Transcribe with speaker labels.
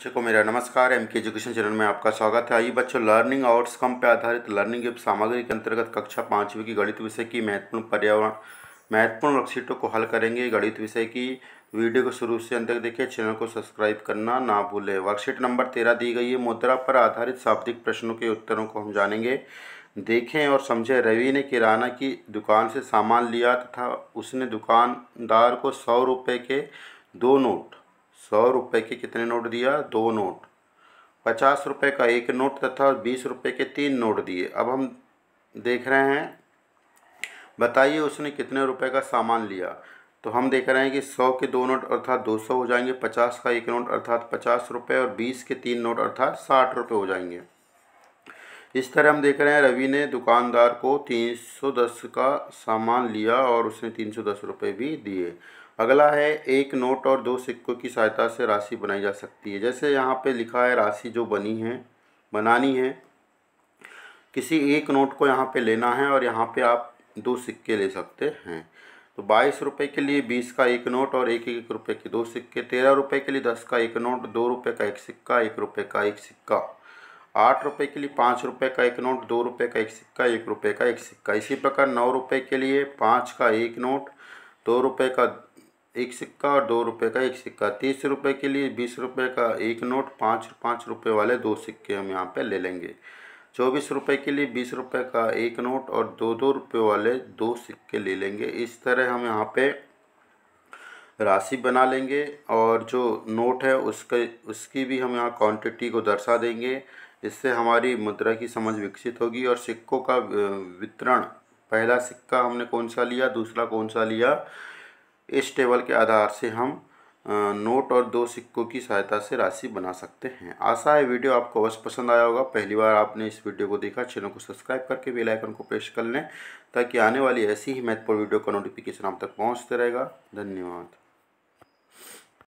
Speaker 1: बच्चों को मेरा नमस्कार एम के एजुकेशन चैनल में आपका स्वागत है आइए बच्चों लर्निंग आउट्स कम पर आधारित लर्निंग एप सामग्री के अंतर्गत कक्षा पाँचवीं की गणित विषय की महत्वपूर्ण पर्यावरण महत्वपूर्ण वर्कशीटों को हल करेंगे गणित विषय की वीडियो को शुरू से अंत तक देखिए चैनल को सब्सक्राइब करना ना भूलें वर्कशीट नंबर तेरह दी गई है मुद्रा पर आधारित शाब्दिक प्रश्नों के उत्तरों को हम जानेंगे देखें और समझें रवि ने किराना की दुकान से सामान लिया तथा उसने दुकानदार को सौ रुपये के दो नोट सौ रुपये के कितने नोट दिया दो नोट पचास रुपये का एक नोट तथा बीस रुपये के तीन नोट दिए अब हम देख रहे हैं बताइए उसने कितने रुपए का सामान लिया तो हम देख रहे हैं कि सौ के दो नोट अर्थात दो सौ हो जाएंगे पचास का एक नोट अर्थात पचास रुपये और बीस के तीन नोट अर्थात साठ रुपये हो जाएंगे इस तरह हम देख रहे हैं रवि ने दुकानदार को तीन सौ दस का सामान लिया और उसने तीन सौ दस रुपये भी दिए अगला है एक नोट और दो सिक्कों की सहायता से राशि बनाई जा सकती है जैसे यहाँ पे लिखा है राशि जो बनी है बनानी है किसी एक नोट को यहाँ पे लेना है और यहाँ पे आप दो सिक्के ले सकते हैं तो बाईस रुपये के लिए बीस का एक नोट और एक एक रुपये के दो सिक्के तेरह रुपये के लिए दस का एक नोट दो रुपये का एक सिक्का एक रुपये का एक सिक्का आठ रुपये के लिए पाँच रुपये का एक नोट दो रुपये का एक सिक्का एक रुपये का एक सिक्का इसी प्रकार नौ रुपये के लिए पाँच का एक नोट दो रुपये का एक सिक्का और दो रुपये का एक सिक्का तीस रुपये के लिए बीस रुपये का एक नोट पाँच पाँच रुपये वाले दो सिक्के हम यहाँ पे ले लेंगे चौबीस रुपये के लिए बीस रुपये का एक नोट और दो दो रुपये वाले दो सिक्के ले लेंगे इस तरह हम यहाँ पे राशि बना लेंगे और जो नोट है उसके उसकी भी हम यहाँ क्वांटिटी को दर्शा देंगे इससे हमारी मुद्रा की समझ विकसित होगी और सिक्कों का वितरण पहला सिक्का हमने कौन सा लिया दूसरा कौन सा लिया इस टेबल के आधार से हम नोट और दो सिक्कों की सहायता से राशि बना सकते हैं आशा है वीडियो आपको अवश्य पसंद आया होगा पहली बार आपने इस वीडियो को देखा चैनल को सब्सक्राइब करके बेल आइकन को प्रेस कर लें ताकि आने वाली ऐसी ही महत्वपूर्ण वीडियो का नोटिफिकेशन आप तक पहुंचते रहेगा धन्यवाद